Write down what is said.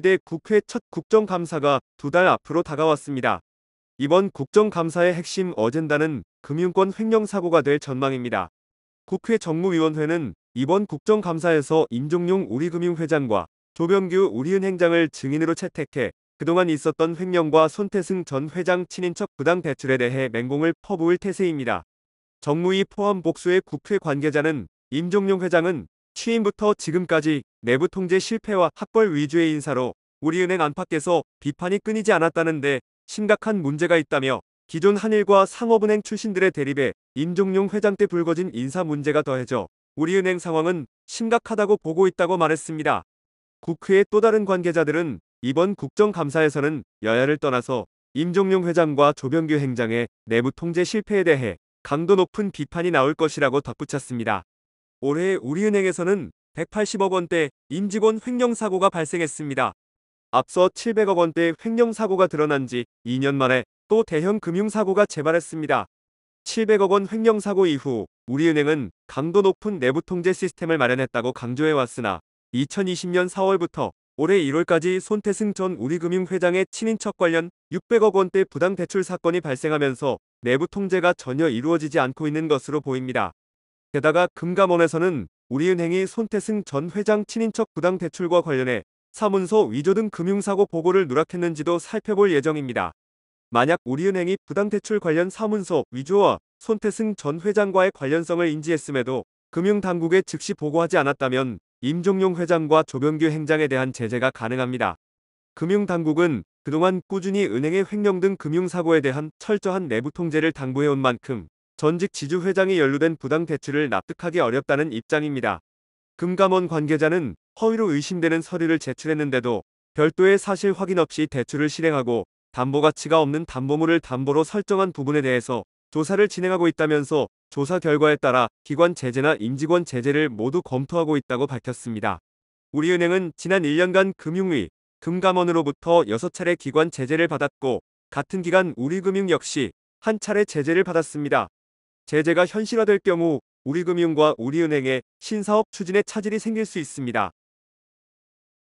22대 국회 첫 국정감사가 두 달 앞으로 다가왔습니다. 이번 국정감사의 핵심 어젠다는 금융권 횡령사고가 될 전망입니다. 국회 정무위원회는 이번 국정감사에서 임종용 우리금융회장과 조병규 우리은행장을 증인으로 채택해 그동안 있었던 횡령과 손태승 전 회장 친인척 부당 대출에 대해 맹공을 퍼부을 태세입니다. 정무위 포함 복수의 국회 관계자는 임종용 회장은 취임부터 지금까지 내부 통제 실패와 학벌 위주의 인사로 우리은행 안팎에서 비판이 끊이지 않았다는데 심각한 문제가 있다며 기존 한일과 상업은행 출신들의 대립에 임종용 회장 때 불거진 인사 문제가 더해져 우리은행 상황은 심각하다고 보고 있다고 말했습니다. 국회의 또 다른 관계자들은 이번 국정감사에서는 여야를 떠나서 임종용 회장과 조병규 행장의 내부 통제 실패에 대해 강도 높은 비판이 나올 것이라고 덧붙였습니다. 올해 우리은행에서는 180억 원대 임직원 횡령 사고가 발생했습니다. 앞서 700억 원대 횡령 사고가 드러난 지 2년 만에 또 대형 금융 사고가 재발했습니다. 700억 원 횡령 사고 이후 우리은행은 강도 높은 내부 통제 시스템을 마련했다고 강조해 왔으나 2020년 4월부터 올해 1월까지 손태승 전 우리금융 회장의 친인척 관련 600억 원대 부당 대출 사건이 발생하면서 내부 통제가 전혀 이루어지지 않고 있는 것으로 보입니다. 게다가 금감원에서는 우리은행이 손태승 전 회장 친인척 부당 대출과 관련해 사문서 위조 등 금융사고 보고를 누락했는지도 살펴볼 예정입니다. 만약 우리은행이 부당대출 관련 사문서 위조와 손태승 전 회장과의 관련성을 인지했음에도 금융당국에 즉시 보고하지 않았다면 임종용 회장과 조병규 행장에 대한 제재가 가능합니다. 금융당국은 그동안 꾸준히 은행의 횡령 등 금융사고에 대한 철저한 내부 통제를 당부해온 만큼 전직 지주회장이 연루된 부당 대출을 납득하기 어렵다는 입장입니다. 금감원 관계자는 허위로 의심되는 서류를 제출했는데도 별도의 사실 확인 없이 대출을 실행하고 담보 가치가 없는 담보물을 담보로 설정한 부분에 대해서 조사를 진행하고 있다면서 조사 결과에 따라 기관 제재나 임직원 제재를 모두 검토하고 있다고 밝혔습니다. 우리은행은 지난 1년간 금융위, 금감원으로부터 6차례 기관 제재를 받았고 같은 기간 우리금융 역시 한 차례 제재를 받았습니다. 제재가 현실화될 경우 우리금융과 우리은행에 신사업 추진에 차질이 생길 수 있습니다.